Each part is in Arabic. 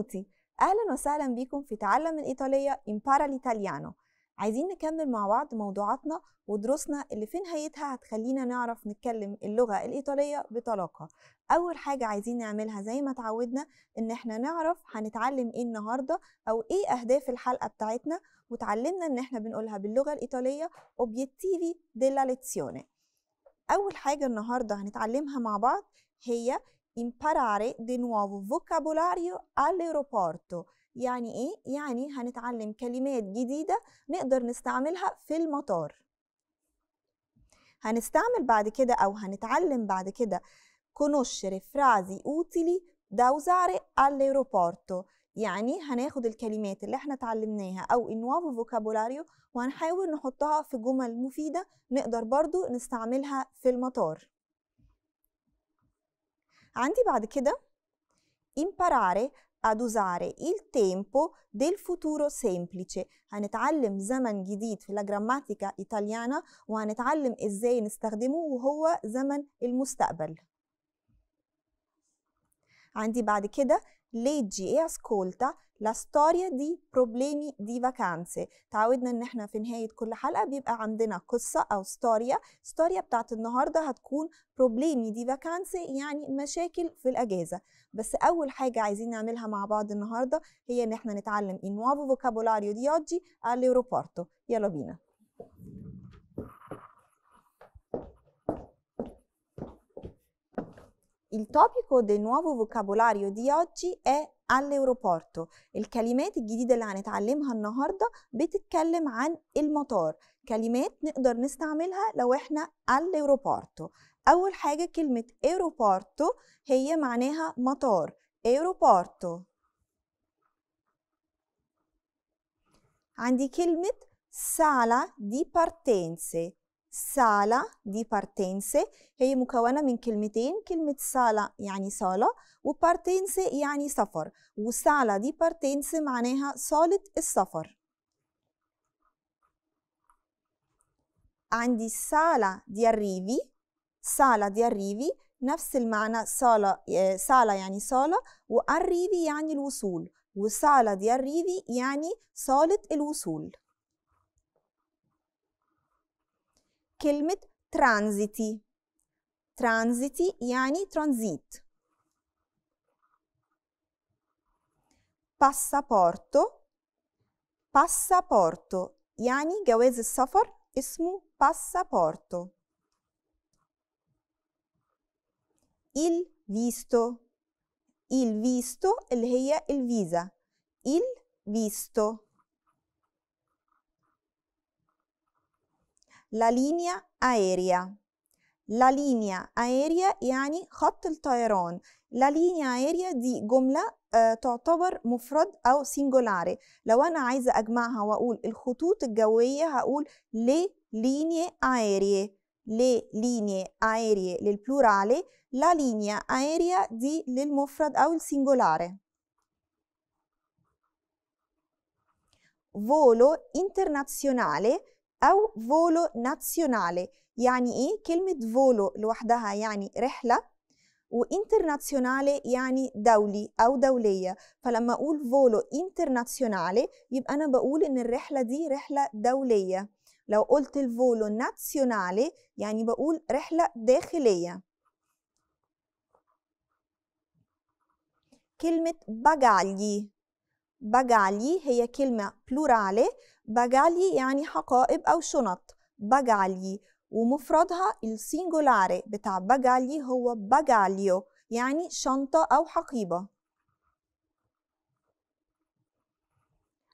بنوتي اهلا وسهلا بيكم في تعلم الايطاليه امبارا الايطاليانو عايزين نكمل مع بعض موضوعاتنا ودروسنا اللي في نهايتها هتخلينا نعرف نتكلم اللغه الايطاليه بطلاقه اول حاجه عايزين نعملها زي ما اتعودنا ان احنا نعرف هنتعلم ايه النهارده او ايه اهداف الحلقه بتاعتنا وتعلمنا ان احنا بنقولها باللغه الايطاليه اوبيتيفي ديلا lezione اول حاجه النهارده هنتعلمها مع بعض هي imparare di nuovo vocabolario all'aeroporto يعني ايه يعني هنتعلم كلمات جديده نقدر نستعملها في المطار هنستعمل بعد كده او هنتعلم بعد كده conoscere frasi utili da usare all'aeroporto يعني هناخد الكلمات اللي احنا اتعلمناها او النوافو فوكابولاريو وهنحاول نحطها في جمل مفيدة نقدر برضو نستعملها في المطار Antipatichedam? Imparare ad usare il tempo del futuro semplice هنتعلم زمن جديد في الجراماتيكا إيطاليانا وهنتعلم إزاي نستخدمه وهو زمن المستقبل عندي بعد كده leggi e ascolta la storia di problemi di vacanze تعودنا ان احنا في نهاية كل حلقة بيبقى عندنا قصة او ستوريا ستوريا بتاعت النهاردة هتكون problemi di vacanze يعني مشاكل في الاجازة بس اول حاجة عايزين نعملها مع بعض النهاردة هي ان احنا نتعلم il nuovo vocabolario di oggi all'aeroporto يلا بينا Il topico del nuovo vocabolario di oggi è all'aeroporto الكلمات الجديدة اللي هنتعلمها النهاردة بتتكلم عن المطار كلمات نقدر نستعملها لو احنا all'aeroporto أول حاجة كلمة aeroporto هي معناها مطار aeroporto عندي كلمة sala di partenze سالا دي بارتينسي هي مكونة من كلمتين كلمة سالا يعني صالة وبارتينسي يعني سفر وسالا دي بارتينسي معناها صالة السفر عندي سالا دي arrivi سالا دي arrivi نفس المعنى سالا سالا يعني صالة وarrivi يعني الوصول وسالا دي arrivi يعني صالة الوصول كلمة ترانزيتي ترانزيتي يعني ترانزيت passaporto passaporto يعني جواز السفر اسمه passaporto il visto il visto اللي هي الفيزا il visto la linea aerea. La linea aerea يعني خط الطيران. La linea aerea دي جملة تعتبر مفرد أو سينجولاري. لو أنا عايزة أجمعها وأقول الخطوط الجوية هقول لي linee aeree. le linee aeree nel plurale, la linea aerea di l'ilmofrad o il singolare. Volo internazionale أو فولو نازيونالي يعني إيه؟ كلمة فولو لوحدها يعني رحلة وانترناسيونالي يعني دولي أو دولية فلما أقول فولو انترناسيونالي يبقى أنا بقول إن الرحلة دي رحلة دولية لو قلت الفولو نازيونالي يعني بقول رحلة داخلية كلمة باجالي بجعلي هي كلمة بلورالي بجعلي يعني حقائب أو شنط بجعلي ومفردها السينجولاري بتاع بجعلي هو بجعليو يعني شنطة أو حقيبة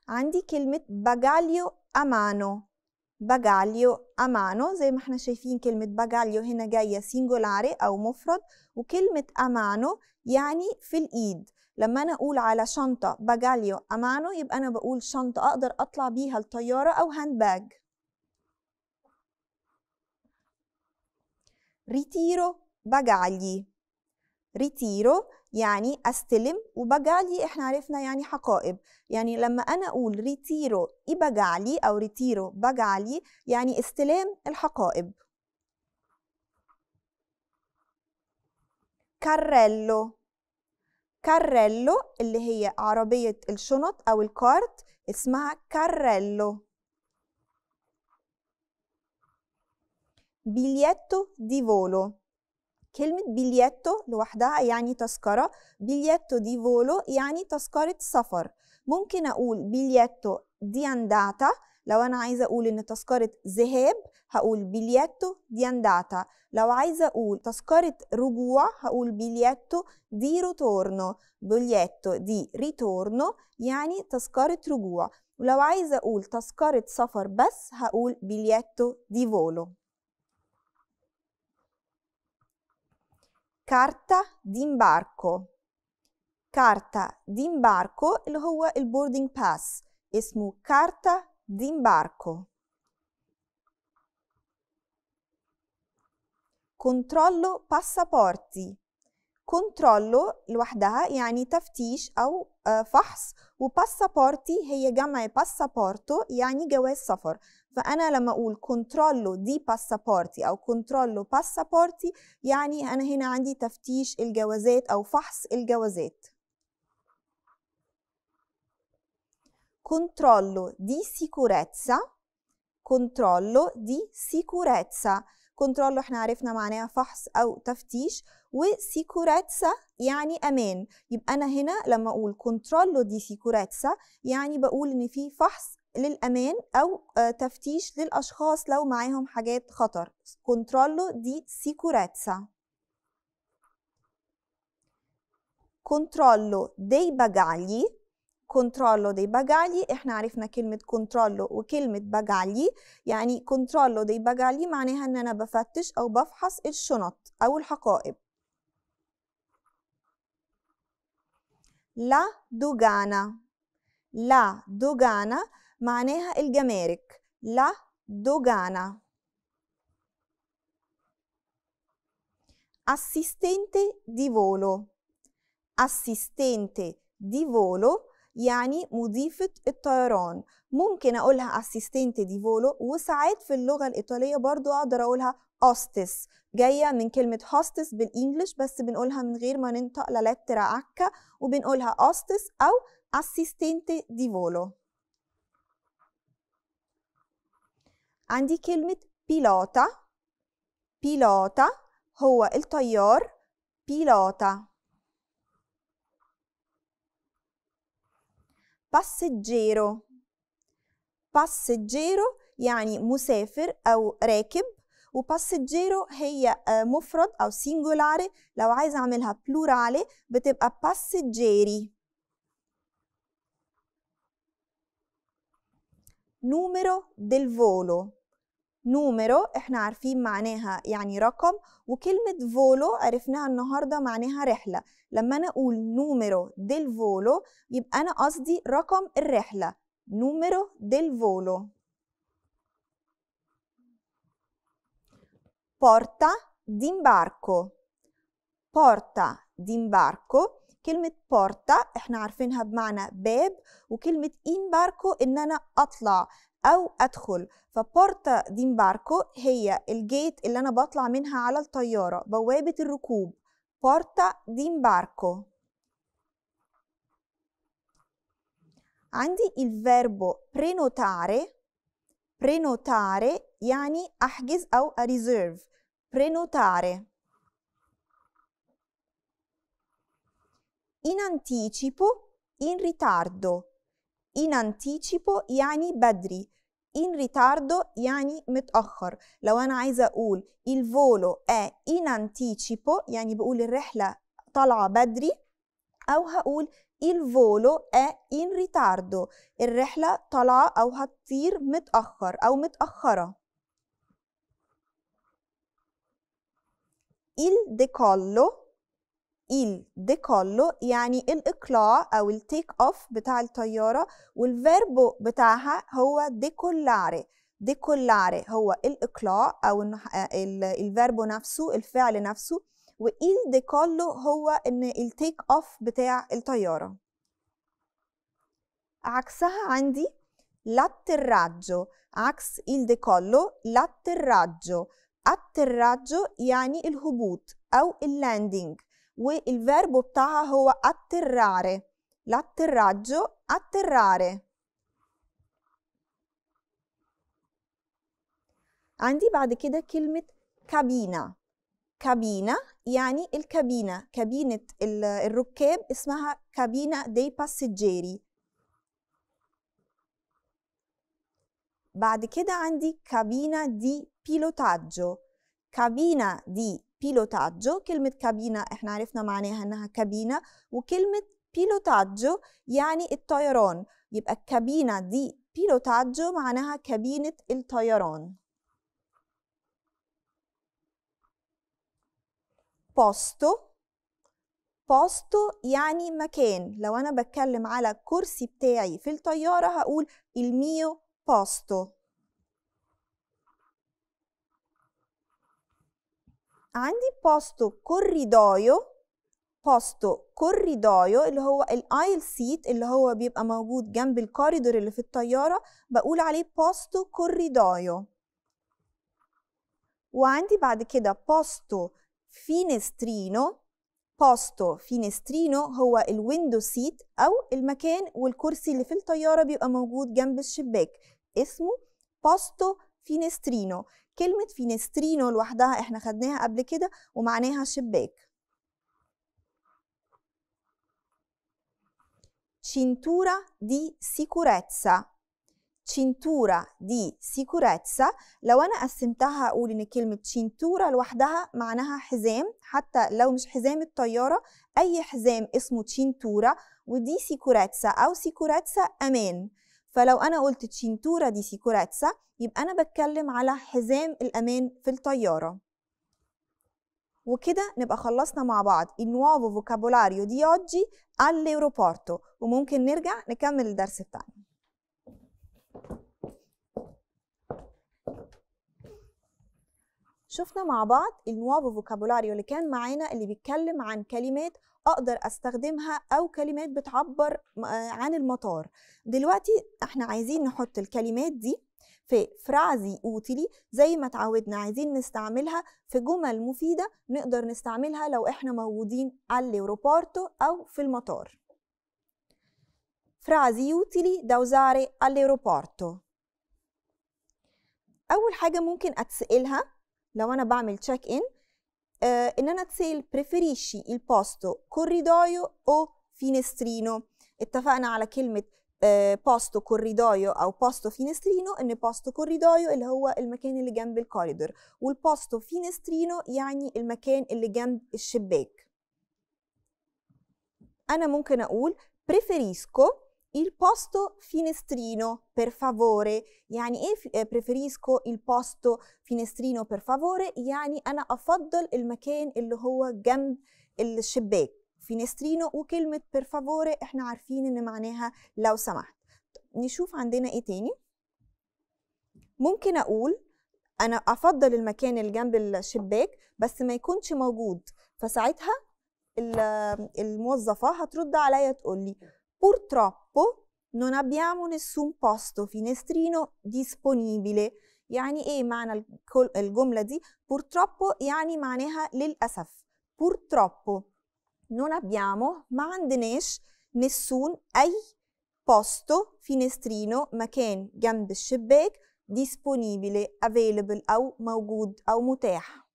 عندي كلمة بجعليو أمانو بجعليو أمانو زي ما احنا شايفين كلمة بجعليو هنا جاية سينجولاري أو مفرد وكلمة أمانو يعني في الإيد لما انا اقول على شنطه باجاليو امانو يبقى انا بقول شنطه اقدر اطلع بيها الطياره او هاند باج ريتيرو باجالي ريتيرو يعني استلم وبجعلي احنا عرفنا يعني حقائب يعني لما انا اقول ريتيرو بجعلي او ريتيرو باجالي يعني استلام الحقائب كاريلو كاريلو اللي هي عربية الشنط أو الكارت اسمها كاريلو بيليتو دي فولو كلمة بيليتو لوحدها يعني تذكرة بيليتو دي فولو يعني تذكرة سفر ممكن أقول بيليتو دي أنداتا لو انا عايزه اقول ان تذكره ذهاب هقول بيلياتو دي انداتا لو عايزه اقول تذكره رجوع هقول بيلياتو دي روتورنو بيلياتو دي ريتورنو يعني تذكره رجوع ولو عايزه اقول تذكره سفر بس هقول بيلياتو دي فولو كارتا دي امباركو كارتا دي امباركو اللي هو البوردينج باس اسمه كارتا d'imbarco, controllo passaporتي كنترولو لوحدها يعني تفتيش أو فحص وباسابورتي هي جمع باسابورتو يعني جواز سفر فأنا لما أقول كنترولو دي باسابورتي أو كنترولو باسابورتي يعني أنا هنا عندي تفتيش الجوازات أو فحص الجوازات controllo di sicurezza controllo di sicurezza controllo احنا عرفنا معناها فحص أو تفتيش وسيكوريتسا يعني أمان يبقى أنا هنا لما أقول controllo دي سيكوريتسا يعني بقول إن في فحص للأمان أو تفتيش للأشخاص لو معاهم حاجات خطر controllo دي سيكوريتسا controllo دي bagagli كونترولو دي باجالي احنا عرفنا كلمة كونترولو وكلمة باجالي يعني كونترولو دي باجالي معناها ان انا بفتش او بفحص الشنط او الحقائب لا دوغانا لا دوغانا معناها الجمارك لا دوغانا assistente di volo assistente di volo يعني مضيفة الطيران ممكن أقولها أسيستنت دي فولو وساعات في اللغة الإيطالية برضو أقدر أقولها hostess جاية من كلمة hostess بالإنجليش بس بنقولها من غير ما ننطق لا عكا وبنقولها hostess أو أسيستنت دي فولو عندي كلمة pilota pilota هو الطيار pilota passeggero passeggero يعني مسافر أو راكب وباسجيرو هي مفرد أو سينجولاري لو عايزة أعملها plurale بتبقى باسجيري numero del volo numero احنا عارفين معناها يعني رقم وكلمة فولو عرفناها النهاردة معناها رحلة لما انا اقول نوميرو ديل فولو يبقى انا قصدي رقم الرحله نوميرو ديل فولو بورتا ديمباركو بورتا ديمباركو كلمة بورتا احنا عارفينها بمعنى باب وكلمة انباركو ان انا اطلع او ادخل فبورتا ديمباركو هي الجيت اللي انا بطلع منها على الطيارة بوابة الركوب porta d'imbarco. Andi il verbo prenotare prenotare يعني أحجز a reserve prenotare in anticipo in ritardo in anticipo يعني badri, in ritardo يعني متأخر لو أنا عايزة أقول il volo è in anticipo يعني بقول الرحلة طالعة بدري أو هقول il volo è in ritardo الرحلة طالعة أو هتطير متأخر أو متأخرة il decollo il decollo يعني الإقلاع أو التيك أوف بتاع الطيارة والفيربو بتاعها هو ديكولاري ديكولاري هو الإقلاع أو الفيربو نفسه الفعل نفسه وإيل دي هو إن التيك أوف بتاع الطيارة عكسها عندي l'atterraggio عكس il decollo l'atterraggio atterraggio يعني الهبوط أو landing والverbo بتاعها هو atterrare l'atterraggio atterrare عندي بعد كده كلمة كابينة كابينة يعني الكابينة كابينة الركاب اسمها كابينة دي باسجيري بعد كده عندي كابينة دي بيلوتاجو كابينة دي بيلوتاجو كلمة كابينة احنا عرفنا معناها انها كابينة وكلمة بيلوتاجو يعني الطيران يبقى الكابينة دي بيلوتاجو معناها كابينة الطيران بوستو بوستو يعني مكان لو انا بتكلم على الكرسي بتاعي في الطياره هقول الميو بوستو عندي posto corridoio posto corridoio اللي هو الايل سيت اللي هو بيبقى موجود جنب الكوريدور اللي في الطيارة بقول عليه posto corridoio وعندي بعد كده posto finestrino posto finestrino هو الويندو سيت أو المكان والكرسي اللي في الطيارة بيبقى موجود جنب الشباك اسمه posto finestrino كلمة فينسترينو لوحدها احنا خدناها قبل كده ومعناها شباك cintura دي sicurezza cintura دي sicurezza لو انا قسمتها هقول ان كلمه cintura لوحدها معناها حزام حتى لو مش حزام الطياره اي حزام اسمه cintura ودي sicurezza او sicurezza امان فلو أنا قلت cintura di sicurezza يبقى أنا بتكلم على حزام الأمان في الطيارة وكده نبقى خلصنا مع بعض النوافو nuovo دي di oggi all'aeroporto وممكن نرجع نكمل الدرس بتاعنا شفنا مع بعض النوافو فوكابولاريو اللي كان معانا اللي بيتكلم عن كلمات اقدر استخدمها او كلمات بتعبر آه، عن المطار دلوقتي احنا عايزين نحط الكلمات دي في فرازي اوتيلي زي ما اتعودنا عايزين نستعملها في جمل مفيده نقدر نستعملها لو احنا موجودين all'aeroporto او في المطار فرازي اوتلي داوزاري على all'aeroporto اول حاجه ممكن اتسالها لو انا بعمل تشيك ان آه، ان انا تسيل بريفريشي البوستو كوريدويو او فينسترينو اتفقنا على كلمه بوستو آه، كوريدويو او بوستو فينسترينو ان بوستو كوريدويو اللي هو المكان اللي جنب الكوريدور والبوستو فينسترينو يعني المكان اللي جنب الشباك انا ممكن اقول بريفريسكو il posto finestrino, per favore. يعني إيه preferisco il posto finestrino, per favore؟ يعني أنا أفضل المكان اللي هو جنب الشباك. finestrino وكلمة per favore إحنا عارفين إن معناها لو سمحت. نشوف عندنا إيه تاني. ممكن أقول أنا أفضل المكان اللي جنب الشباك بس ما يكونش موجود، فساعتها الموظفة هترد عليا تقول لي Purtroppo non abbiamo nessun posto finestrino disponibile. يعني ايه معنى الجملة دي؟ purtroppo يعني معناها للأسف. purtroppo non abbiamo ما nessun أي posto finestrino مكان جنب الشباك disponibile available أو موجود أو متاح.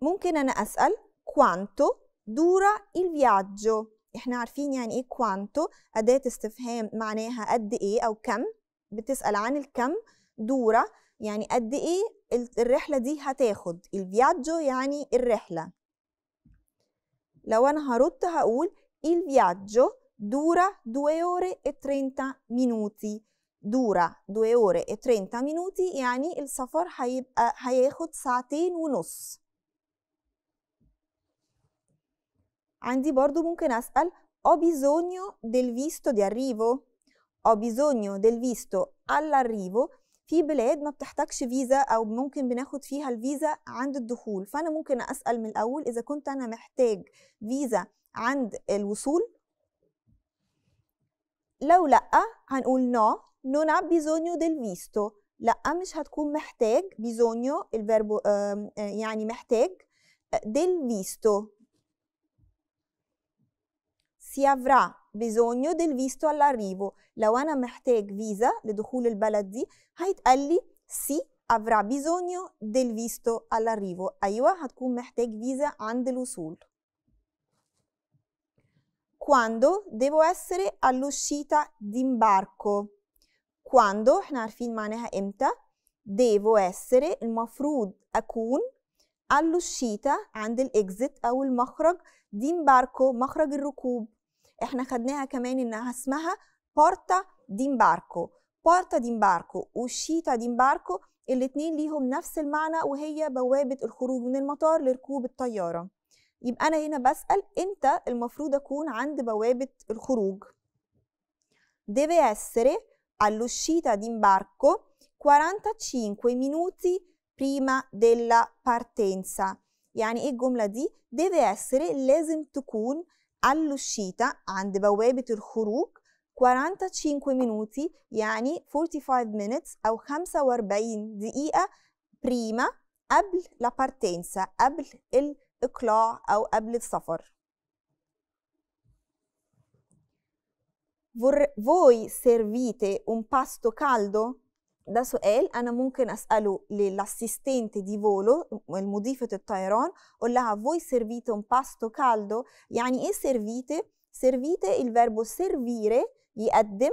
ممكن أنا أسأل quanto dura il viaggio احنا عارفين يعني ايه quanto أداة استفهام معناها قد ايه أو كم بتسأل عن الكم dura يعني قد ايه الرحلة دي هتاخد الفياجو يعني الرحلة لو أنا هرد هقول il viaggio dura 2 ore e 30 minuti dura 2 ore e 30 minuti يعني السفر هيبقى هياخد ساعتين ونص عندي برضو ممكن أسأل ho bisogno del visto di arrivo ho bisogno del visto all'arrivo في بلاد ما بتحتاجش فيزا او ممكن بناخد فيها الفيزا عند الدخول فانا ممكن اسال من الاول اذا كنت انا محتاج فيزا عند الوصول لو لا هنقول نو non ha بيزونيو del فيستو لا مش هتكون محتاج بيزونيو الفيربو آه، يعني محتاج آه، del فيستو si avrà bisogno del visto all'arrivo. La لو أنا visa, le لدخول il دي hait لي si avrà bisogno del visto all'arrivo. أيوة هتكون محتاج فيزا عند الوصول. Quando devo essere all'uscita d'imbarco. Quando احنا maneha معناها Devo essere il mafrud akun all'uscita عند الإكزت أو المخرج d'imbarco il rukub. احنا خدناها كمان انها اسمها بورتا ديمباركو بورتا ديمباركو وشيتا ديمباركو الاتنين ليهم نفس المعنى وهي بوابة الخروج من المطار لركوب الطيارة يبقى أنا هنا بسأل إمتى المفروض أكون عند بوابة الخروج deve essere all'uscita d'imbarco 45 minuti prima della partenza يعني إيه الجملة دي deve essere لازم تكون all'uscita عند بوابة الخروج 45 minuti يعني 45 minutes أو 45 دقيقة بريما قبل la partenza, قبل الإقلاع أو قبل السفر voi servite un pasto caldo? ده سؤال انا ممكن اساله للاسيستنت دي فولو المضيفة الطيران اقول لها فوي سيرفيتو un pasto caldo يعني ايه سيرفيتي سيرفيتي الفيربو سيرفيري يقدم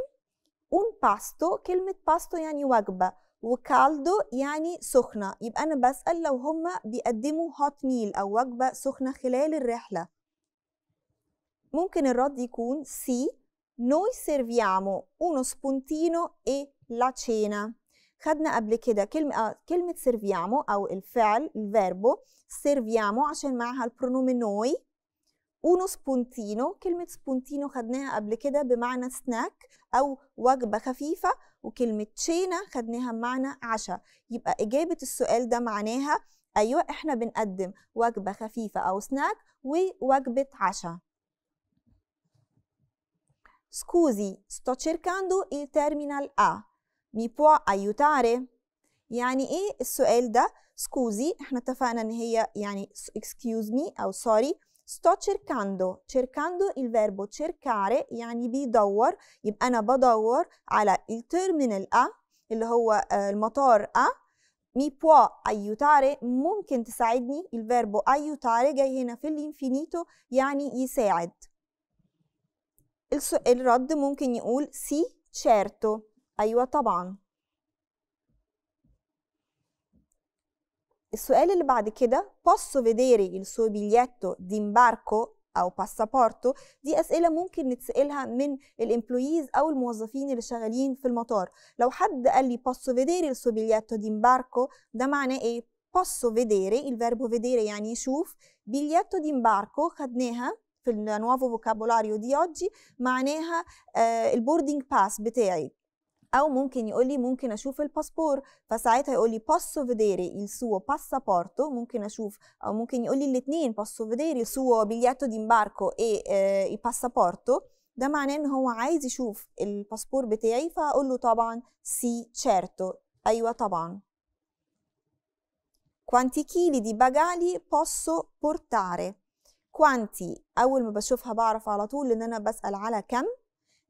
un باستو كلمه باستو يعني وجبه وكالدو يعني سخنه يبقى انا بسال لو هما بيقدموا هوت ميل او وجبه سخنه خلال الرحله ممكن الرد يكون سي noi serviamo uno spuntino e la cena خدنا قبل كده آه، كلمة كلمة سيرفيامو أو الفعل الفيربو سيرفيامو عشان معها البرونومين نوي اونو سبونتينو كلمة سبونتينو خدناها قبل كده بمعنى سناك أو وجبة خفيفة وكلمة تشينا خدناها بمعنى عشاء يبقى إجابة السؤال ده معناها أيوة إحنا بنقدم وجبة خفيفة أو سناك ووجبة عشاء سكوزي sto cercando il terminal A. Mi può aiutare? يعني ايه السؤال ده؟ سكوزي احنا اتفقنا ان هي يعني excuse me او oh, sorry sto cercando cercando il verbo cercare يعني بيدور يبقى انا بدور على التيرمينال ا اللي هو المطار ا mi può aiutare ممكن تساعدني الفيربو ايوتاري aiutare جاي هنا في الانفينيتو يعني يساعد الرد ممكن يقول سي certo أيوة طبعا السؤال اللي بعد كده posso vedere il suo biglietto d'imbarco او passaporto دي اسئله ممكن نتسالها من الامبلويز او الموظفين اللي شغالين في المطار لو حد قال لي posso vedere il suo biglietto d'imbarco ده معناه ايه posso vedere verbo vedere يعني يشوف biglietto d'imbarco خدناها في النوافو فوكابولاريو دي اوجي معناها آه باس بتاعي او ممكن يقول لي ممكن اشوف الباسبور فساعتها يقول لي باسو فيديري il suo passaporto ممكن اشوف او ممكن يقول لي الاثنين باسو فيديري il suo biglietto d'imbarco e eh, il passaporto ده معناه ان هو عايز يشوف الباسبور بتاعي فاقول له طبعا سي certo ايوه طبعا quanti chili di bagagli posso portare quanti اول ما بشوفها بعرف على طول ان انا بسال على كم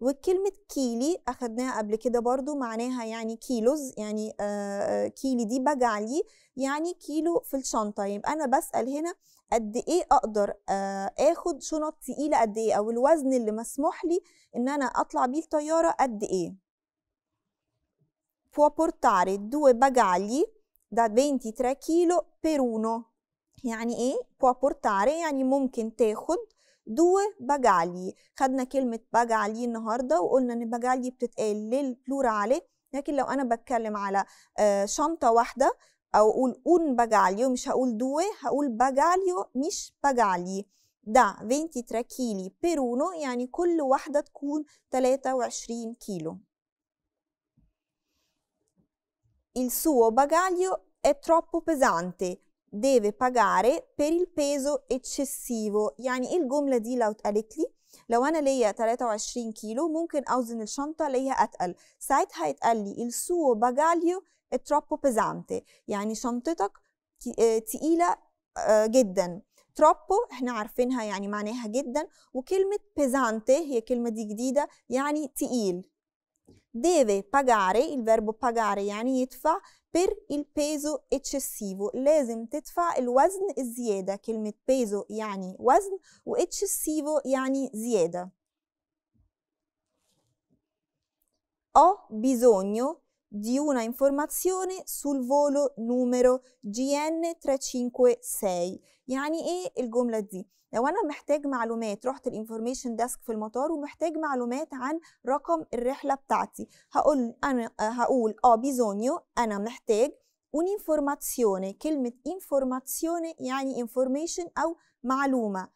وكلمة كيلي أخدناها قبل كده برضو معناها يعني كيلوز يعني آه كيلي دي بجعلي يعني كيلو في الشنطة يبقى أنا بسأل هنا قد إيه أقدر آه آخد شنط تقيلة قد إيه أو الوزن اللي مسموح لي إن أنا أطلع بيه الطيارة قد إيه può portare due bagagli da 23 كيلو per uno يعني إيه può portare يعني ممكن تاخد دو بجعلي خدنا كلمة بجعلي النهاردة وقلنا إن بجعلي بتتقال للبلورة عليه لكن لو أنا بتكلم على آه، شنطة واحدة أو أقول أون bagaglio مش هقول دو هقول bagaglio مش بجعلي ده 23 كيلي بيرونو يعني كل واحدة تكون 23 كيلو Il suo bagaglio è troppo pesante deve pagare per peso eccessivo يعني ايه الجمله دي لو اتقالت لي لو انا ليا 23 كيلو ممكن اوزن الشنطه ليا اتقل ساعتها هيتقال لي il suo bagaglio è troppo pesante يعني شنطتك تقيله جدا troppo احنا عارفينها يعني معناها جدا وكلمة pesante هي كلمة دي جديدة يعني تقيل deve pagare il verbo pagare يعني يدفع per il peso eccessivo لازم تدفع الوزن الزيادة كلمة peso يعني وزن و eccessivo يعني زيادة ho bisogno di una informazione sul volo numero GN356 يعني ايه الجملة دي؟ لو انا محتاج معلومات رحت الانفورميشن ديسك في المطار ومحتاج معلومات عن رقم الرحلة بتاعتي هقول انا هقول اه بيزونيو انا محتاج un'informazione كلمة informazione يعني information او معلومة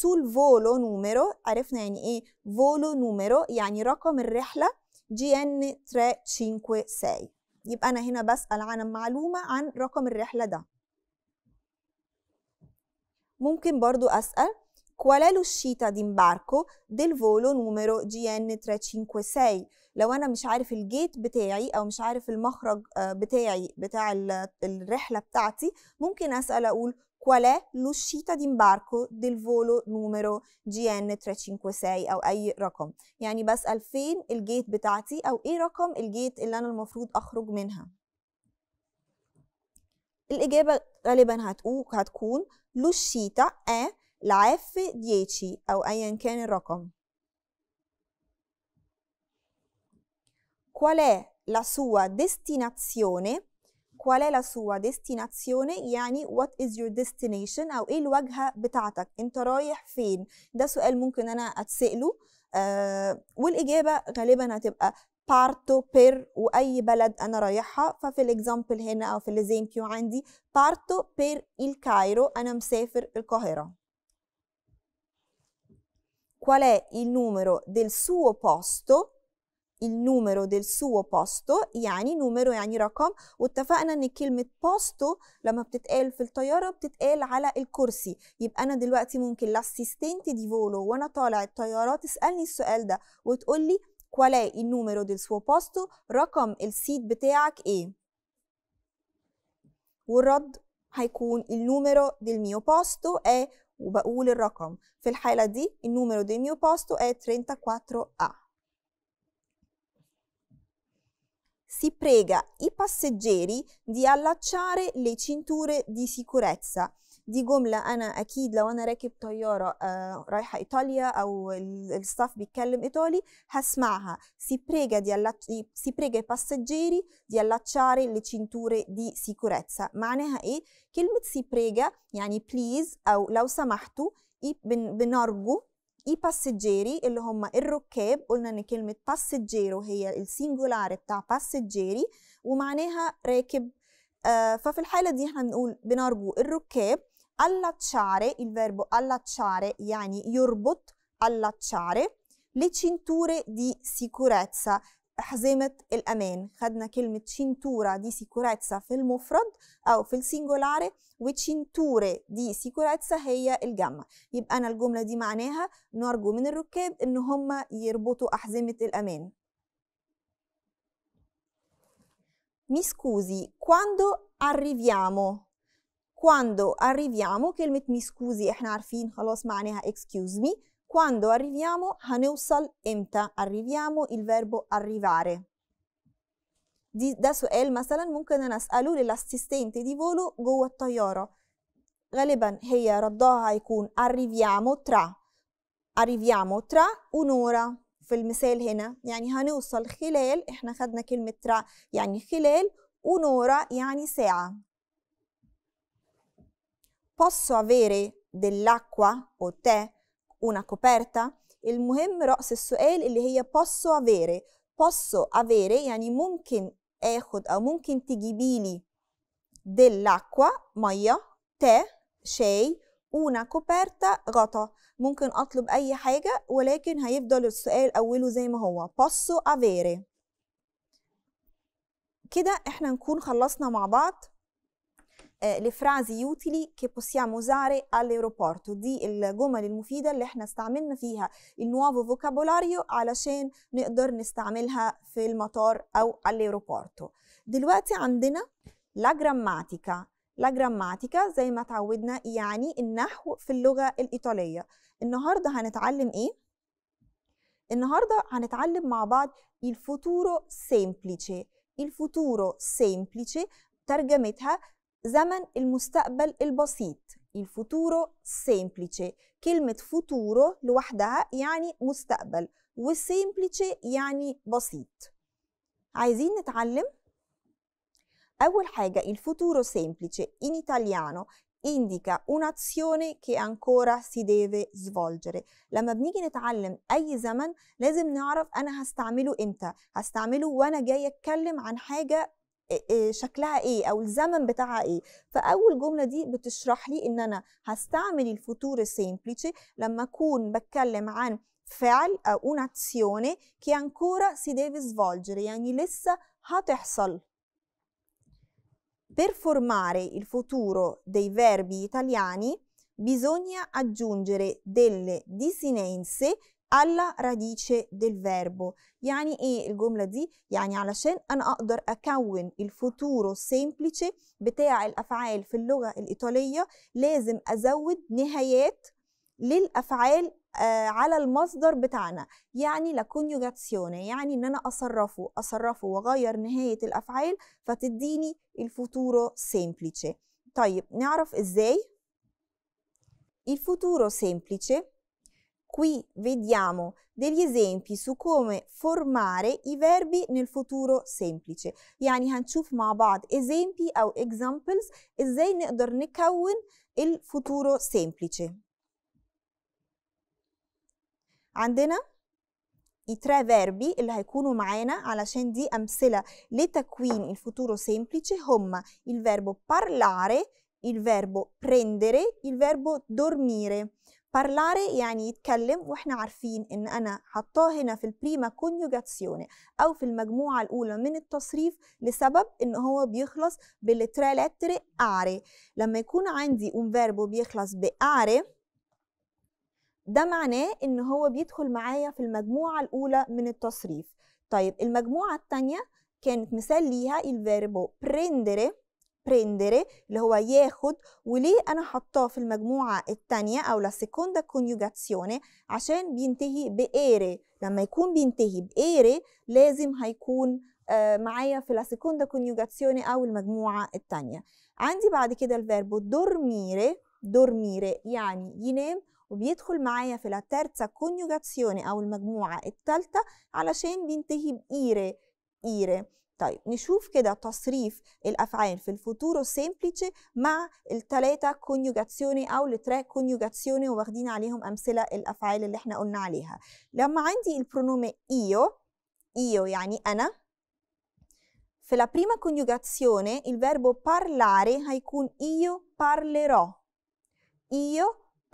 sul volo numero عرفنا يعني ايه volo numero يعني رقم الرحلة جي ان 356 يبقى أنا هنا بسأل عن معلومة عن رقم الرحلة ده ممكن برضو أسأل qual è l'uscita d'imbarco del volo numero GN356 لو انا مش عارف الجيت بتاعي او مش عارف المخرج آه، بتاعي بتاع الرحله بتاعتي ممكن اسال اقول qual è l'uscita d'imbarco del volo numero GN 356 او اي رقم يعني بسال فين الجيت بتاعتي او ايه رقم الجيت اللي انا المفروض اخرج منها الاجابه غالبا هتقول هتكون l'uscita è العاف 10 او ايا كان الرقم qual è la sua destinazione qual è la sua destinazione يعني what is your destination أو إيه الواجهة بتاعتك أنت رايح فين ده سؤال ممكن أنا أتسأله آه والإجابة غالبا هتبقى بارتو بير واي بلد انا رايحها ففي الاكزامبل هنا او في الإزامبيو عندي بارتو بير الكايرو انا مسافر القاهره qual è il numero del suo posto il numero del suo posto يعني numero يعني رقم واتفقنا ان كلمة posto لما بتتقال في الطيارة بتتقال على الكرسي يبقى انا دلوقتي ممكن l'assistente di volo وانا طالع الطيارة تسألني السؤال ده وتقول لي qual è il numero del suo posto رقم السيت بتاعك ايه والرد هيكون il numero del mio posto è وبقول الرقم في الحالة دي il numero del mio posto è 34A si prega i passeggeri di allacciare le cinture di sicurezza دي جملة أنا أكيد لو أنا راكب طيارة رايحة إيطاليا أو الستاف بيتكلم إيطالي هسمعها سي prega di allacci... si prega i passeggeri di allacciare le cinture di sicurezza معناها إيه؟ كلمة si prega يعني please أو لو سمحتوا بنرجو passeggeri اللي هم الركاب قلنا ان كلمة passeggero هي السنجولار بتاع passeggeri ومعناها راكب آه ففي الحالة دي احنا بنقول بنرجو الركاب allacciare il verbo allacciare يعني يربط allacciare le cinture di sicurezza أحزمة الأمان خدنا كلمة cintura دي sicurezza في المفرد أو في السينجولاري وcinture دي sicurezza هي الجمع يبقى أنا الجملة دي معناها نرجو من الركاب إن هم يربطوا أحزمة الأمان مي سكوزي كواندو arriviamo quando arriviamo كلمة مي سكوزي احنا عارفين خلاص معناها excuse me Quando arriviamo, haneusal emta, arriviamo, il verbo arrivare. دسؤال مثلا ممكن أنا أسأله للأسيستنت دي فولو جوه الطيارة غالبا هي ردها هيكون arriviamo tra arriviamo tra un'ora في المثال هنا يعني هنوصل خلال احنا خدنا كلمة tra يعني خلال un'ora يعني ساعة posso avere dell'acqua o tè una coperta المهم رأس السؤال اللي هي posso avere posso avere يعني ممكن اخد او ممكن تجيبي لي dell'acqua ميه تè شاي una coperta غطا ممكن اطلب اي حاجه ولكن هيفضل السؤال اوله زي ما هو posso avere كده احنا نكون خلصنا مع بعض eh, le frasi utili che possiamo usare all'aeroporto دي الجمل المفيدة اللي احنا استعملنا فيها النوافو فوكابولاريو علشان نقدر نستعملها في المطار أو all'aeroporto دلوقتي عندنا la grammatica la grammatica زي ما تعودنا يعني النحو في اللغة الإيطالية النهاردة هنتعلم إيه؟ النهاردة هنتعلم مع بعض il futuro semplice il futuro semplice ترجمتها زمن المستقبل البسيط الفوتورو semplice كلمة فوتورو لوحدها يعني مستقبل والسيمبليتشي يعني بسيط عايزين نتعلم أول حاجة الفوتورو futuro إن in italiano indica un'azione che ancora si deve svolgere لما بنيجي نتعلم أي زمن لازم نعرف أنا هستعمله إمتى هستعمله وأنا جاي أتكلم عن حاجة شكلها ايه او الزمن بتاعها ايه فاول جمله دي بتشرح لي ان انا هستعمل الفوتور semplice لما اكون بتكلم عن فعل او un'azione che ancora si deve svolgere يعني لسه هتحصل Per formare il futuro dei verbi italiani bisogna aggiungere delle disinenze على radice del verbo يعني ايه الجملة دي؟ يعني علشان انا اقدر اكون الفوتورو سيمبليتشي بتاع الافعال في اللغة الايطالية لازم ازود نهايات للافعال آه على المصدر بتاعنا يعني لا كونيوجاتسيونه يعني ان انا اصرفه اصرفه واغير نهايه الافعال فتديني الفوتورو سيمبليتشي طيب نعرف ازاي الفوتورو سيمبليتشي Qui vediamo degli esempi su come formare i verbi nel futuro semplice. يعني هنشوف مع بعض esempi أو examples ازاي نقدر il futuro semplice. عندنا i tre verbi che هيكونوا معانا علشان دي أمثلة لتكوين futuro semplice هما il verbo parlare, il verbo prendere, il verbo dormire. parlare يعني يتكلم واحنا عارفين ان انا حطاه هنا في البريما كونيوجاتسيوني او في المجموعه الاولى من التصريف لسبب ان هو بيخلص بالترا اري لما يكون عندي un verbo بيخلص باري ده معناه ان هو بيدخل معايا في المجموعه الاولى من التصريف طيب المجموعه الثانيه كانت مثال ليها الفيربو prendere prendere اللي هو ياخد وليه انا حطاه في المجموعه الثانيه او لا سيكوندا كونيوجاتسيوني عشان بينتهي بإيري لما يكون بينتهي بإيري لازم هيكون آه، معايا في لا سيكوندا كونيوجاتسيوني او المجموعه الثانيه عندي بعد كده الفيربو دورميري دورميري يعني ينام وبيدخل معايا في لا تيرتا كونيوجاتسيوني او المجموعه الثالثه علشان بينتهي بإيري إيري طيب نشوف كده تصريف الافعال في الفوتورو سيمبليتي مع الثلاثه كونيوجاتسيوني او التراك كونيوجاتسيوني واخدين عليهم امثله الافعال اللي احنا قلنا عليها لما عندي البرونوم ايو ايو يعني انا في la prima coniugazione il verbo parlare هيكون io parlerò io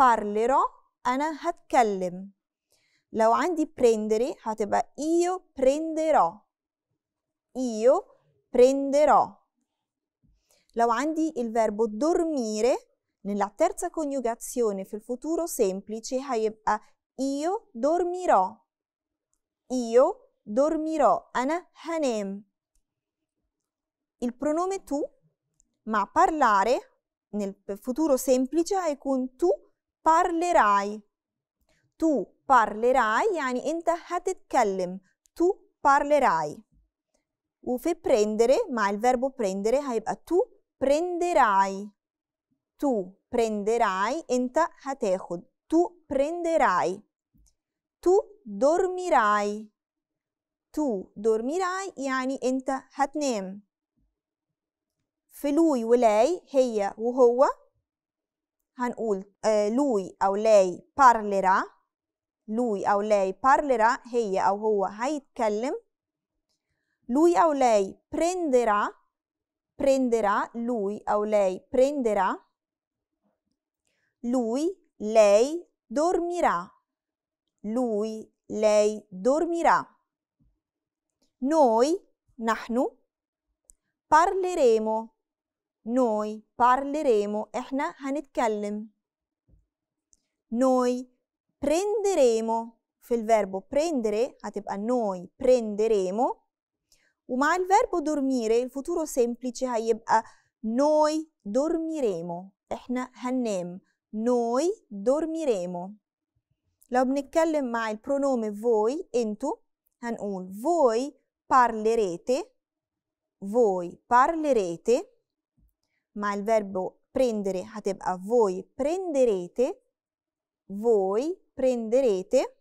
parlerò انا هتكلم لو عندي prendere هتبقى io prenderò io prenderò. L'awandi il verbo dormire nella terza coniugazione per il futuro semplice a io dormirò. Io dormirò. Ana hanem. Il pronome tu, ma parlare nel futuro semplice è con tu parlerai. Tu parlerai, yani enta hatet kellem. Tu parlerai. وفي prendere مع الفيرب prendere هيبقى تو prenderai تو prenderai انت هتاخد تو prenderai تو dormirai تو dormirai يعني انت هتنام في لوي ولاي هي وهو هنقول لوي او لاي parlerà لوي او لاي parlerà هي او هو هيتكلم lui o lei prenderà, prenderà, lui o lei prenderà, lui, lei dormirà, lui, lei dormirà. Noi, nahnu, parleremo, noi parleremo, احنا eh, هنتكلم. Noi prenderemo, في الverbo prendere, a noi prenderemo, ma il verbo dormire, il futuro semplice هيبقى eh, noi dormiremo. احنا Noi dormiremo. لو بنتكلم مع pronome voi, انتو, هنقول voi parlerete, voi parlerete, ma il verbo prendere هتبقى voi prenderete, voi prenderete,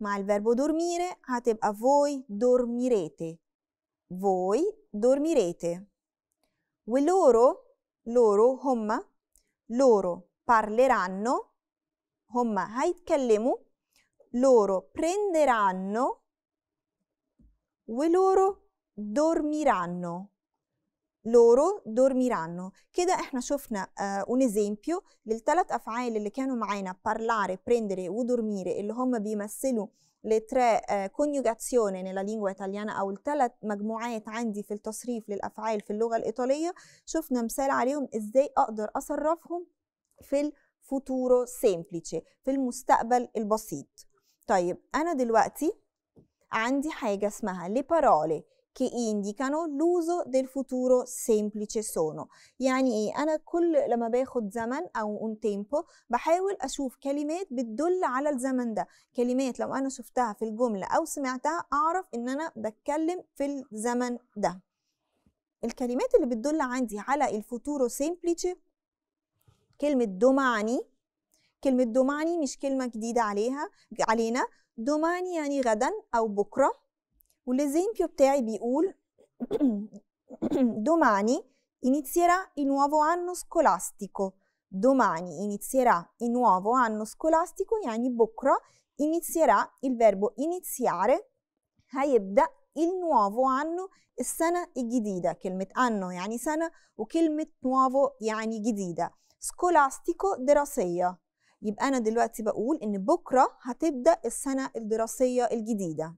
ma il verbo dormire, ateb a voi dormirete. Voi dormirete. E loro, loro, homma, loro parleranno, homma hai kellemu, loro prenderanno, e loro dormiranno. loro dormiranno كده احنا شفنا uh, un esempio للثلاث افعال اللي كانوا معانا parlare prendere و dormire اللي هم بيمثلوا le tre uh, coniugazione nella lingua italiana او الثلاث مجموعات عندي في التصريف للافعال في اللغه الايطاليه شفنا مثال عليهم ازاي اقدر اصرفهم في الفوتورو semplice في المستقبل البسيط طيب انا دلوقتي عندي حاجه اسمها لي parole che indicano l'uso del futuro semplice sono يعني ايه انا كل لما باخد زمن او un tempo بحاول اشوف كلمات بتدل على الزمن ده كلمات لو انا شفتها في الجمله او سمعتها اعرف ان انا بتكلم في الزمن ده الكلمات اللي بتدل عندي على الفوتورو سيمبليتش كلمة دومعني كلمة دومعني مش كلمة جديدة عليها علينا دومعني يعني غدا أو بكرة L'esempio T.I. Biul, domani inizierà il nuovo anno scolastico. Domani inizierà il nuovo anno scolastico, yani bokra inizierà il verbo iniziare, hayebda il nuovo anno, sana e ghidida, kelmet anno yani sana o kelmet nuovo e yani ghidida. Scolastico دراسية. يبقى أنا دلوقتي بقول إن بكرة هتبدأ السنة il الجديدة.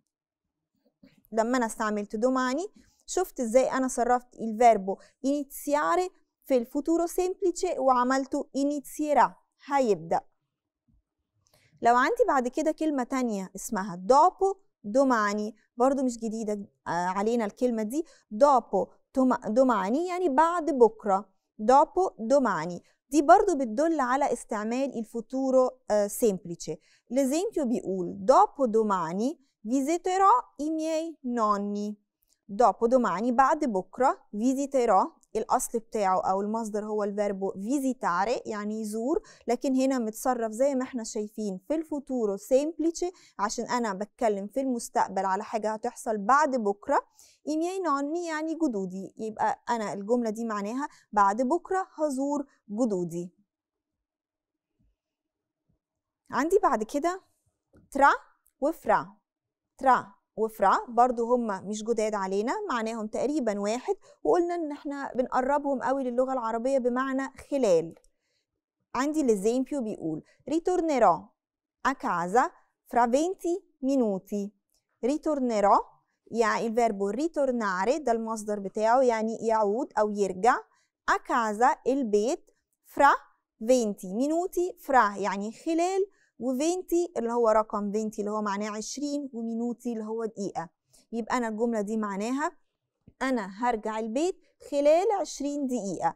لما انا استعملت domani شفت ازاي انا صرفت الفيربو iniziare في الفوتورو سيمبليتشي وعملته inizierà هيبدأ لو عندي بعد كده كلمة تانية اسمها دوبو دوماني برضو مش جديدة علينا الكلمة دي دوبو دوماني يعني بعد بكرة دوبو دوماني دي برضو بتدل على استعمال الفوتورو سيمبليتشي لزينتيو بيقول دوبو دوماني visiterò i miei nonni dopodomani بعد بكرة visiterò الأصل بتاعه أو المصدر هو الفيربو فيزيتاري يعني يزور لكن هنا متصرف زي ما احنا شايفين في الفوتورو سيمبليتشي عشان أنا بتكلم في المستقبل على حاجة هتحصل بعد بكرة إيمياي نوني يعني جدودي يبقى أنا الجملة دي معناها بعد بكرة هزور جدودي عندي بعد كده ترا وفرا ترا وفرا برضو هم مش جداد علينا معناهم تقريبا واحد وقلنا ان احنا بنقربهم قوي للغة العربية بمعنى خلال عندي لزيمبيو بيقول ريتورنيرا اكازا casa fra 20 minuti ريتورنيرا يعني الفيربو ريتورناري ده المصدر بتاعه يعني يعود او يرجع اكازا casa البيت فرا 20 minuti فرا يعني خلال وفينتي اللي هو رقم فينتي اللي هو معناه عشرين ومينوتي اللي هو دقيقة يبقى أنا الجملة دي معناها أنا هرجع البيت خلال عشرين دقيقة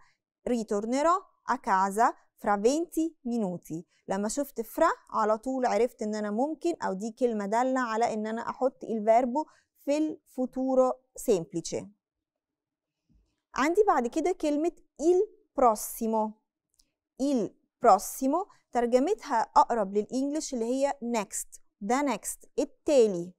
ريتورنيرا أكازا فرا فينتي مينوتي لما شفت فرا على طول عرفت ان انا ممكن او دي كلمه داله على ان انا احط الفيربو في الفوتورو سيمبليتشي عندي بعد كده كلمه il prossimo il prossimo ترجمتها أقرب للإنجليش اللي هي next the next التالي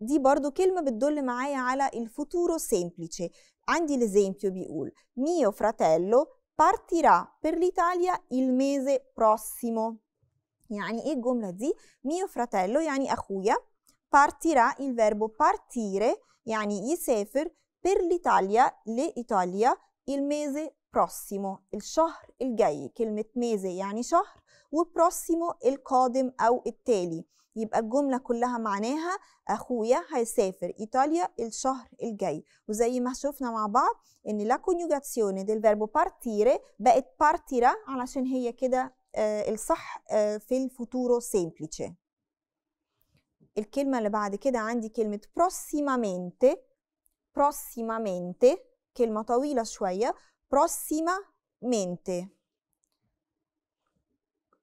دي برضو كلمة بتدل معايا على الفوتورو سيمبليتش عندي الاسمبيو بيقول mio fratello partirà per l'Italia il mese prossimo يعني ايه الجملة دي؟ mio fratello يعني أخويا partirà il verbo partire يعني يسافر per l'Italia لايطاليا il mese prossimo الشهر الجاي كلمة ميزي يعني شهر وبروسيمو القادم أو التالي يبقى الجملة كلها معناها أخويا هيسافر إيطاليا الشهر الجاي وزي ما شفنا مع بعض إن لا كونيوغاسيوني ديل فيربو بارتيري بقت بارتيرا علشان هي كده الصح في الفوتورو سيمبليتشي الكلمة اللي بعد كده عندي كلمة prossimamente prossimamente كلمة طويلة شوية prossimamente.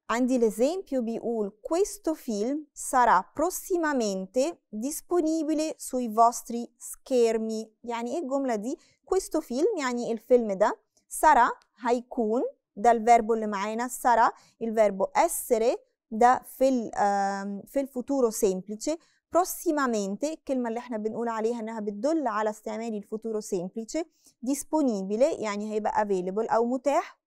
Andi l'esempio Biul, questo film sarà prossimamente disponibile sui vostri schermi. Yani il di questo film, yani il film da, sarà haikun, dal verbo le maena, sarà il verbo essere da fil, uh, ehm, fil futuro semplice, prossimamente الكلمة اللي احنا بنقول عليها انها بتدل على استعمال الفوتورو semplice disponibile يعني هيبقى available او متاح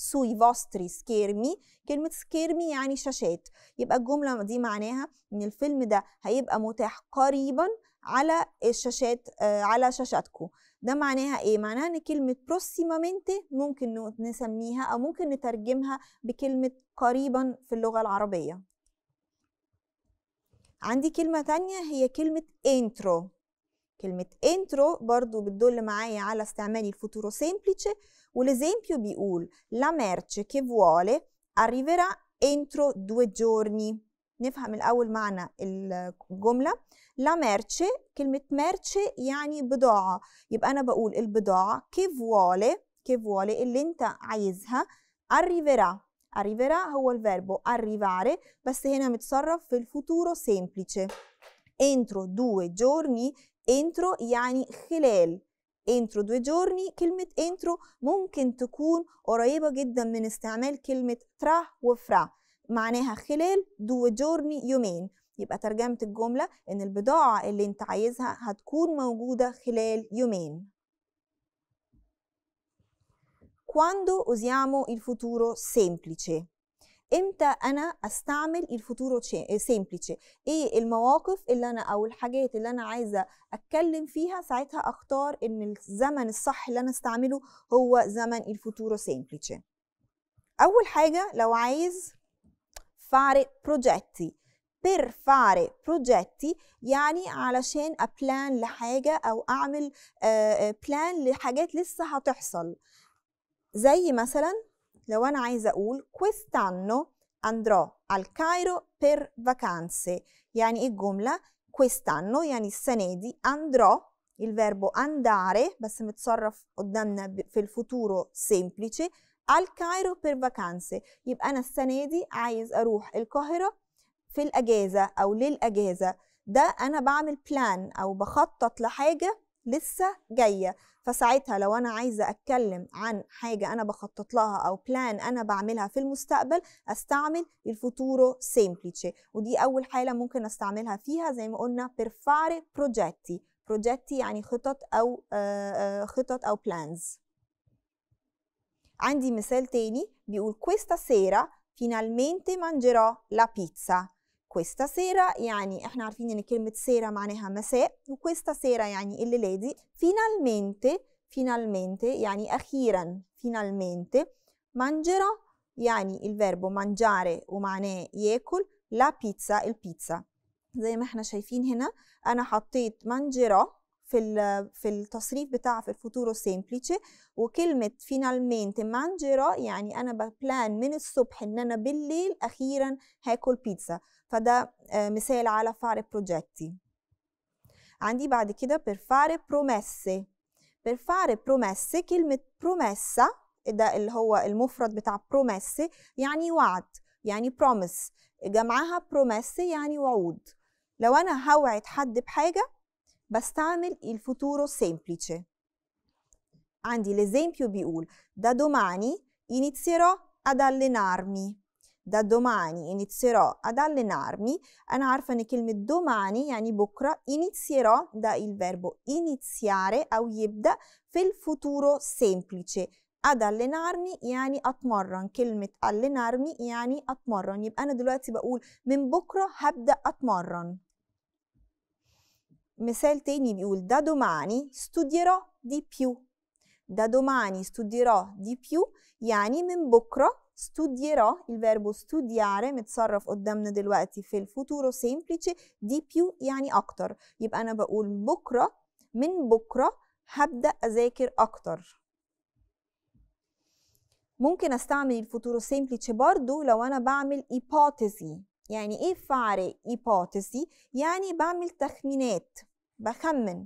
sui vostri schermi كلمة سكيرمي يعني شاشات يبقى الجملة دي معناها ان الفيلم ده هيبقى متاح قريبا على الشاشات آه على شاشاتكم ده معناها ايه معناها ان كلمه prossimamente ممكن نسميها او ممكن نترجمها بكلمه قريبا في اللغه العربيه عندي كلمة تانية هي كلمة انترو كلمة انترو برضو بتدل معايا على استعمال الفوتورو semplice والإزامبيو بيقول لا merce كي vuole arriverà entro due giorni نفهم الأول معنى الجملة لا merce كلمة merce يعني بضاعة يبقى أنا بقول البضاعة كي فوالي كي اللي أنت عايزها arriverà arriverà هو الverbo arrivare بس هنا متصرف في الفوتورو semplice entro due giorni entro يعني خلال entro due giorni كلمة entro ممكن تكون قريبة جدا من استعمال كلمة tra وفرا معناها خلال due giorni يومين يبقى ترجمة الجملة إن البضاعة اللي أنت عايزها هتكون موجودة خلال يومين quando usiamo il futuro semplice امتى انا استعمل الفوتورو سيمبليتشي eh, ايه المواقف اللي انا او الحاجات اللي انا عايزه اتكلم فيها ساعتها اختار ان الزمن الصح اللي انا استعمله هو زمن الفوتورو سيمبليتشي اول حاجه لو عايز fare progetti per fare progetti يعني علشان ابلان لحاجه او اعمل بلان آه، آه، لحاجات لسه هتحصل زي مثلا لو أنا عايزة أقول quest'anno andrò al Cairo per vacanze يعني إيه الجملة quest'anno يعني السنة دي andrò الفيربو andare بس متصرف قدامنا في الفوتورو semplice al Cairo per vacanze يبقى أنا السنة دي عايز أروح القاهرة في الأجازة أو للأجازة ده أنا بعمل بلان أو بخطط لحاجة لسه جاية فساعتها لو انا عايزه اتكلم عن حاجه انا بخطط لها او بلان انا بعملها في المستقبل استعمل الفوتورو سيمبليتشي ودي اول حاله ممكن استعملها فيها زي ما قلنا بيرفاري بروجيتي بروجيتي يعني خطط او آه، آه، خطط او بلانز عندي مثال تاني بيقول كويستا سيرا finalmente mangerò la pizza كويستا سيرا يعني احنا عارفين ان كلمة سيرا معناها مساء وكويستا سيرا يعني الليلادي فينالمنتي فينالمنتي يعني أخيرا فينالمنتي mangerò يعني الفيربو مانجاري ومعناه ياكل لا بيتزا البيتزا زي ما احنا شايفين هنا انا حطيت mangerò في في التصريف بتاع في الفوتورو سيمبليتشي وكلمة فينالمنتي مانجرا يعني أنا ببلان من الصبح إن أنا بالليل أخيرا هاكل بيتزا فده مثال على fare progetti عندي بعد كده per fare promesse per fare promesse كلمة promessa ده اللي هو المفرد بتاع promesse يعني وعد يعني promise جمعها promesse يعني وعود لو أنا هوعد حد بحاجة بستعمل il futuro semplice عندي l'esempio بيقول da domani inizierò ad allenarmi da domani inizierò ad allenarmi. أنا عارفة إن كلمة domani يعني بكرة inizierò da il verbo iniziare أو يبدأ في الفuturo semplice ad allenarmi يعني أتمرن كلمة allenarmi يعني atmorron, يبقى أنا دلوقتي بقول من بكرة هبدأ atmorron. مثال تاني بيقول da domani studierò di più da domani studierò di più يعني من بكرة studierò, il verbo studiare متصرف قدامنا دلوقتي في الفوتورو semplice دي بيو يعني أكتر يبقى أنا بقول بكرة من بكرة هبدأ أذاكر أكتر ممكن استعمل الفوتورو سيمبليتش برضو لو انا بعمل ايبوتيزي يعني ايه فعري ايبوتيزي يعني بعمل تخمينات بخمن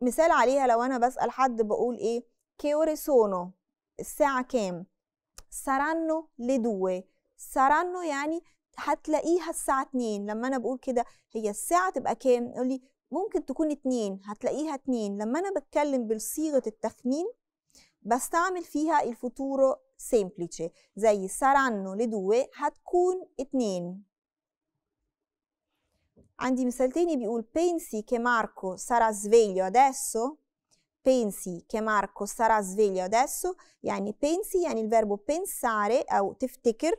مثال عليها لو انا بسال حد بقول ايه كيوري سونو الساعه كام saranno le due saranno يعني هتلاقيها الساعة 2 لما أنا بقول كده هي الساعة تبقى كام؟ يقولي ممكن تكون 2 هتلاقيها 2 لما أنا بتكلم بصيغة التخمين بستعمل فيها الفوتورو سيمبليتشي زي saranno le due هتكون 2 عندي مثال تاني بيقول pensi che Marco sarà sveglio adesso؟ pensi che Marco sarà sveglio adesso, yani pensi, yani il verbo pensare, او تفتكر,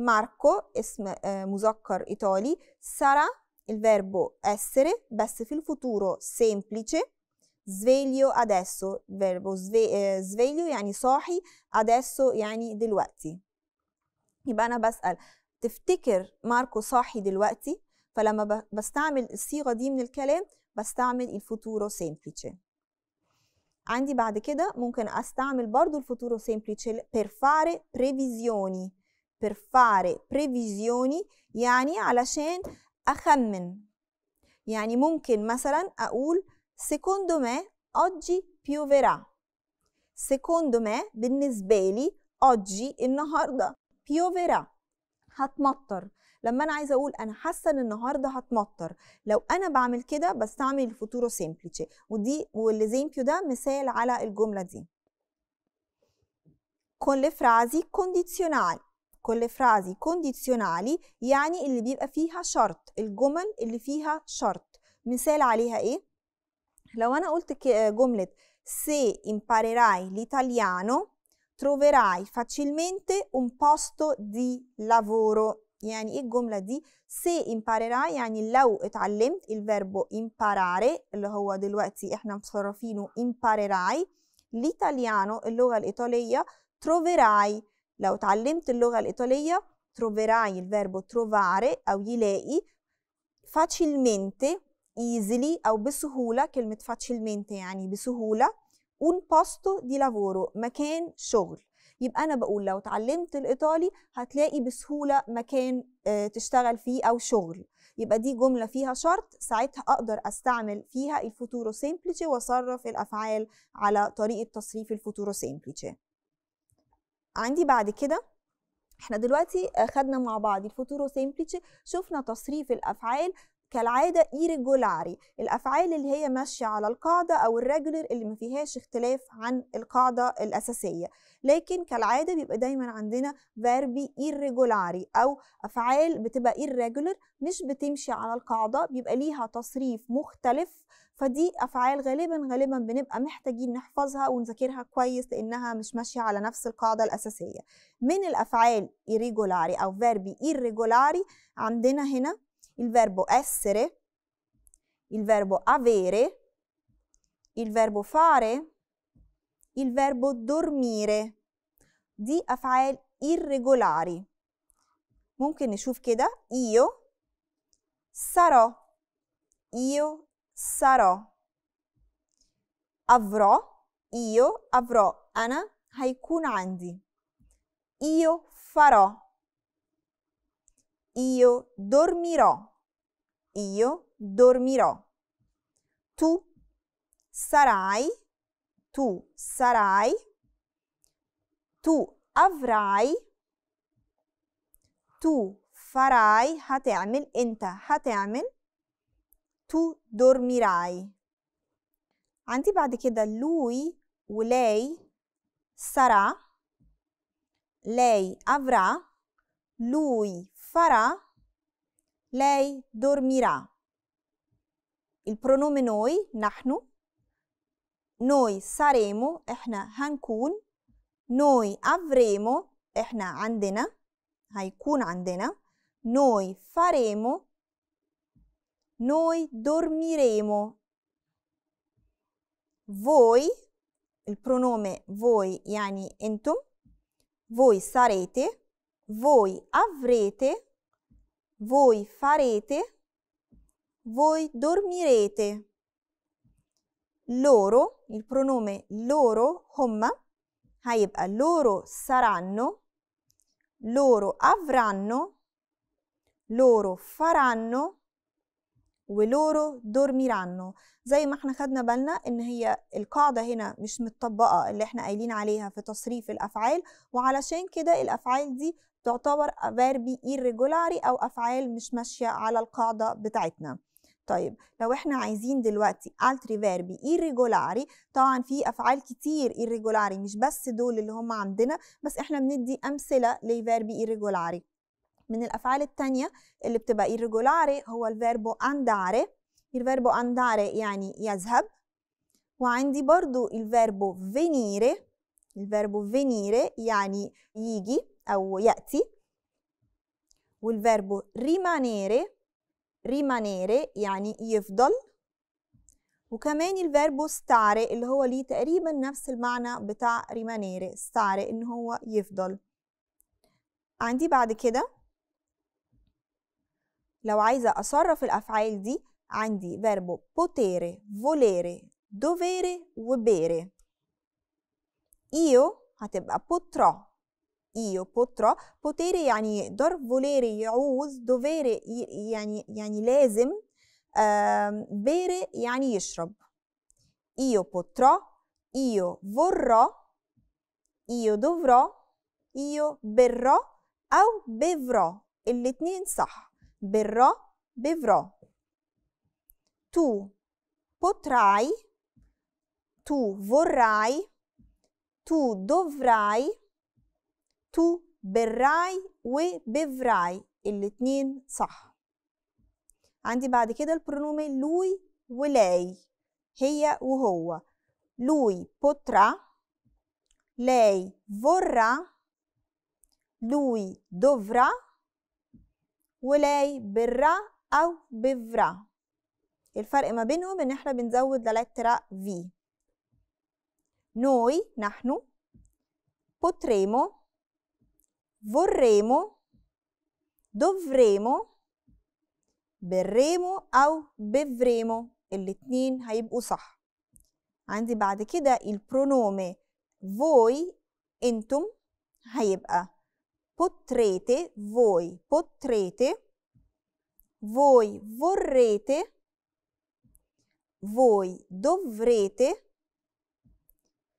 Marco, اسم مذكر إيطالي, sarà il verbo essere, بس في الفuturo semplice, sveglio adesso, il verbo sve, eh, sveglio يعني صاحي, adesso يعني دلوقتي. يبقى أنا بسأل تفتكر ماركو صاحي دلوقتي؟ فلما بستعمل الصيغة دي من الكلام بستعمل الفوتورو semplice. عندي بعد كده ممكن استعمل برضو الفوتورو سيمبليتش per fare previsioni per fare previsioni يعني علشان اخمن يعني ممكن مثلا اقول secondo me oggi pioverà secondo me بالنسبة لي oggi النهاردة pioverà هتمطر لما انا عايزه اقول انا حاسه ان النهارده هتمطر لو انا بعمل كده بستعمل الفوتورو سيمبليتشي ودي والليزيمبيو ده مثال على الجمله دي con le frasi condizionali con le frasi condizionali يعني اللي بيبقى فيها شرط الجمل اللي فيها شرط مثال عليها ايه لو انا قلت جمله se imparerai l'italiano troverai facilmente un posto di lavoro يعني ايه الجمله دي سي امباريرا يعني لو اتعلمت الفيربو امبارare اللي هو دلوقتي احنا مصرفينه امباريراي l'italiano اللغه الايطاليه troverai لو اتعلمت اللغه الايطاليه troverai الفيربو trovare او يلاقي facilmente easily او بسهوله كلمه facilmente يعني بسهوله un posto di lavoro مكان شغل يبقى انا بقول لو اتعلمت الايطالي هتلاقي بسهوله مكان آه، تشتغل فيه او شغل يبقى دي جمله فيها شرط ساعتها اقدر استعمل فيها الفوتورو سيمبليتشي واصرف الافعال على طريقه تصريف الفوتورو سيمبليتشي عندي بعد كده احنا دلوقتي آه، خدنا مع بعض الفوتورو سيمبليتشي شفنا تصريف الافعال كالعادة إيريجولاري الأفعال اللي هي ماشية على القاعدة أو الرجلر اللي ما فيهاش اختلاف عن القاعدة الأساسية لكن كالعادة بيبقى دايما عندنا فيربي إيريجولاري أو أفعال بتبقى إيريجولر مش بتمشي على القاعدة بيبقى ليها تصريف مختلف فدي افعال غالبا غالبا بنبقى محتاجين نحفظها ونذاكرها كويس لانها مش ماشيه على نفس القاعده الاساسيه من الافعال إيريجولاري او فيربي إيريجولاري عندنا هنا il verbo essere, il verbo avere, il verbo fare, il verbo dormire di afael irregolari. ممكن نشوف كده io sarò io sarò avrò io avrò انا هيكون andi. io farò io dormirò. Io dormirò. Tu sarai. Tu sarai. Tu avrai. Tu farai. هتعمل. أنت هتعمل. Tu dormirai. عندي بعد كده lui و lei sarà lei avrà lui farà, lei dormirà. Il pronome noi, nahnu, noi saremo, احنا hankun, noi avremo, احنا عندنا, هيكون andena, noi faremo, noi dormiremo. Voi, il pronome voi, yani entum, voi sarete, voi avrete, voi farete, voi dormirete. Loro, il pronome loro, homma, هيبقى e loro saranno, loro avranno, loro faranno, ولورو دورميرانو e زي ما احنا خدنا بالنا ان هي القاعده هنا مش متطبقه اللي احنا قايلين عليها في تصريف الافعال وعلشان كده الافعال دي تعتبر فيربي irregulari أو أفعال مش ماشية على القاعدة بتاعتنا طيب لو احنا عايزين دلوقتي التري فيربي irregulari طبعا في افعال كتير irregulari مش بس دول اللي هم عندنا بس احنا بندي امثله لفيربي irregulari من الافعال التانية اللي بتبقى irregulari هو الفيربو andare الفيربو andare يعني يذهب وعندي برضو الفيربو venire الفيربو venire يعني يجي أو يأتي والفيربو ريمانيري ريمانيري يعني يفضل وكمان الفيربو استعرق اللي هو ليه تقريبا نفس المعنى بتاع ريمانيري استعرق ان هو يفضل عندي بعد كده لو عايزة أصرف الأفعال دي عندي فيربو potere volere dovere وبيري إيو هتبقى potrò io potrò, potere yani dar volere يعوز, dovere يعني, يعني لازم, uh, bere يعني يشرب. Io potrò, io vorrò, io dovrò, io berrò au bevrò. الاتنين sah, berrò, bevrò. Tu potrai, tu vorrai, tu dovrai, تو براي وبفراي الاتنين صح عندي بعد كده البرونومي لوي ولاي هي وهو لوي بوترا لاي فورا لوي دوفرا ولاي برا أو بفرا الفرق ما بينهم إن إحنا بنزود للترا في نوي نحن potremo vorremo, dovremo, بريمو أو بفريمو الاتنين هيبقوا صح عندي بعد كده البرونومي voi انتم هيبقى potrete voi potrete voi vorrete voi dovrete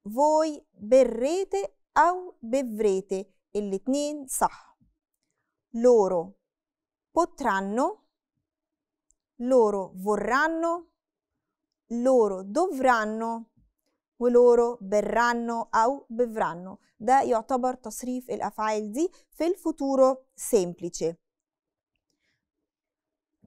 voi berrete او bevrete الاتنين صح loro potranno loro vorranno loro dovranno ولورو برانو أو بفرانو ده يعتبر تصريف الأفعال دي في الفوتورو سيمبليتشي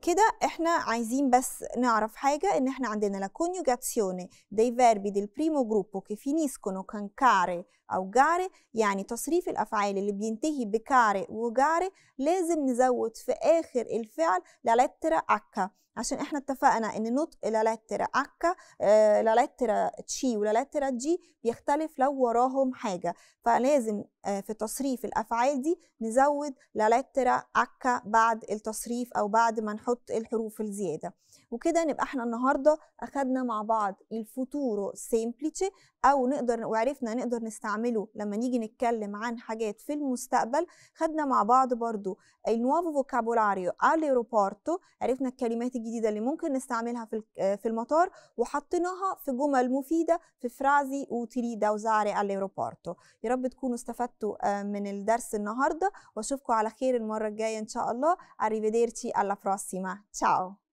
كده احنا عايزين بس نعرف حاجة ان احنا عندنا la coniugazione dei verbi del primo gruppo che finiscono con care أو جعر يعني تصريف الأفعال اللي بينتهي بكعر وجعر لازم نزود في آخر الفعل لالترا أكا عشان احنا اتفقنا ان نطق لالترا أكا آه لالترا تشي ولالترا جي بيختلف لو وراهم حاجة فلازم آه في تصريف الأفعال دي نزود لالترا أكا بعد التصريف أو بعد ما نحط الحروف الزيادة وكده نبقى احنا النهارده اخدنا مع بعض الفوتورو سيمبليتش او نقدر وعرفنا نقدر نستعمله لما نيجي نتكلم عن حاجات في المستقبل خدنا مع بعض برضو النوافو فوكابولاريو اليروبورتو عرفنا الكلمات الجديده اللي ممكن نستعملها في في المطار وحطيناها في جمل مفيده في فرازي وتري داوزاري اليروبورتو يا رب تكونوا استفدتوا آه، من الدرس النهارده واشوفكم على خير المره الجايه ان شاء الله arrivederci alla prossima ciao